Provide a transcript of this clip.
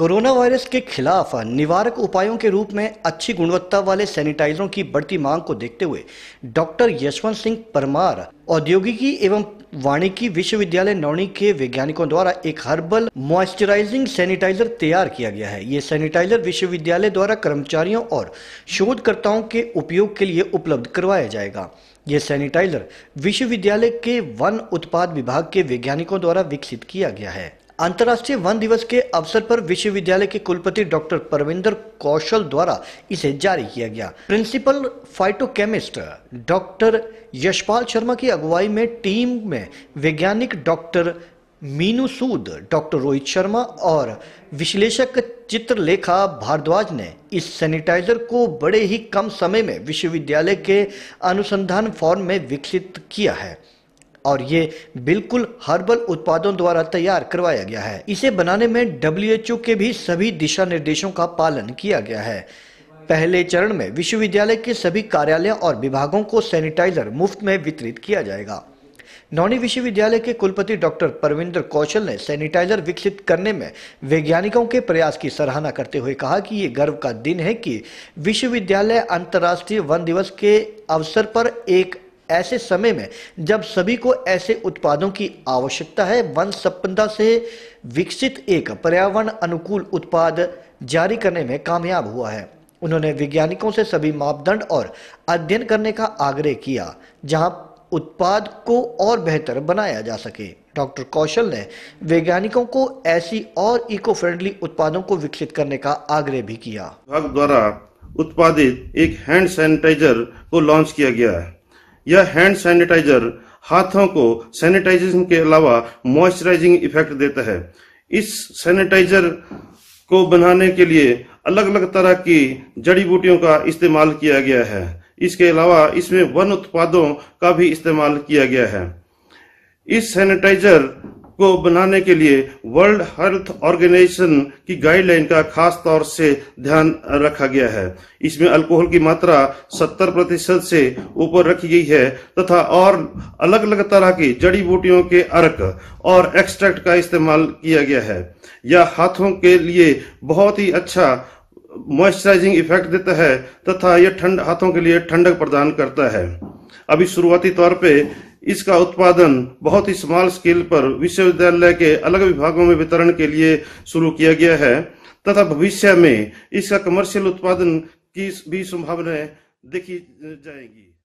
corona virus के खिलाफ निवारक उपायों के रूप में अच्छी गुणवत्ता वाले सैनिटाइजरों की बढ़ती मांग को देखते हुए डॉक्टर यशवंत सिंह परमार औद्योगिकी एवं वाणिकी विश्वविद्यालय नौणी के वैज्ञानिकों द्वारा एक हर्बल मॉइस्चराइजिंग सैनिटाइजर तैयार किया गया है ये सैनिटाइजर विश्वविद्यालय द्वारा कर्मचारियों और शोधकर्ताओं के उपयोग के लिए उपलब्ध करवाया जाएगा ये सैनिटाइजर विश्वविद्यालय के वन उत्पाद विभाग के वैज्ञानिकों द्वारा विकसित किया गया है अंतर्राष्ट्रीय वन दिवस के अवसर पर विश्वविद्यालय के कुलपति डॉक्टर परविंदर कौशल द्वारा इसे जारी किया गया principal phytochemist doctor Yashpal Sharma की अगुवाई में टीम में वैज्ञानिक डॉक्टर मीनू सूद डॉक्टर रोहित शर्मा और विश्लेषक चित्रलेखा भारद्वाज ने इस सैनिटाइजर को बड़े ही कम समय में विश्वविद्यालय के अनुसंधान फॉर्म में विकसित किया है और ये बिल्कुल हर्बल उत्पादों द्वारा तैयार करवाया गया है इसे बनाने में डब्ल्यू के भी सभी दिशा निर्देशों का पालन किया गया है पहले चरण में विश्वविद्यालय के सभी कार्यालय और विभागों को सैनिटाइजर मुफ्त में वितरित किया जाएगा नौनी विश्वविद्यालय के कुलपति डॉक्टर परविंदर कौशल ने सैनिटाइजर विकसित करने में वैज्ञानिकों के प्रयास की सराहना करते हुए कहा कि ये गर्व का दिन है कि विश्वविद्यालय अंतर्राष्ट्रीय वन दिवस के अवसर पर एक ऐसे समय में जब सभी को ऐसे उत्पादों की आवश्यकता है वन सपन्दा से विकसित एक पर्यावरण अनुकूल उत्पाद जारी करने में कामयाब हुआ है उन्होंने वैज्ञानिकों से सभी मापदंड और अध्ययन करने का आग्रह किया जहां उत्पाद को और बेहतर बनाया जा सके डॉक्टर कौशल ने वैज्ञानिकों को ऐसी और इको फ्रेंडली उत्पादों को विकसित करने का आग्रह भी किया द्वारा उत्पादित एक हैंड सैनिटाइजर को लॉन्च किया गया है यह हैंड सैनिटाइजर हाथों को सैनिटाइजेशन के अलावा मॉइस्चराइजिंग इफेक्ट देता है इस सैनिटाइजर को बनाने के लिए अलग अलग तरह की जड़ी बूटियों का इस्तेमाल किया गया है इसके अलावा इसमें वन उत्पादों का भी इस्तेमाल किया गया है इस सैनिटाइजर को बनाने के लिए वर्ल्ड हेल्थ ऑर्गेनाइजेशन की गाइडलाइन का खास तौर से ध्यान रखा गया है इसमें अल्कोहल की मात्रा 70 प्रतिशत से ऊपर रखी गई है तथा और अलग अलग तरह की जड़ी बूटियों के अर्क और एक्सट्रैक्ट का इस्तेमाल किया गया है यह हाथों के लिए बहुत ही अच्छा मॉइस्चराइजिंग इफेक्ट देता है तथा यह ठंड हाथों के लिए ठंडक प्रदान करता है अभी शुरुआती तौर पे इसका उत्पादन बहुत ही स्मॉल स्केल पर विश्वविद्यालय के अलग विभागों में वितरण के लिए शुरू किया गया है तथा भविष्य में इसका कमर्शियल उत्पादन की भी संभावनाएं देखी जाएगी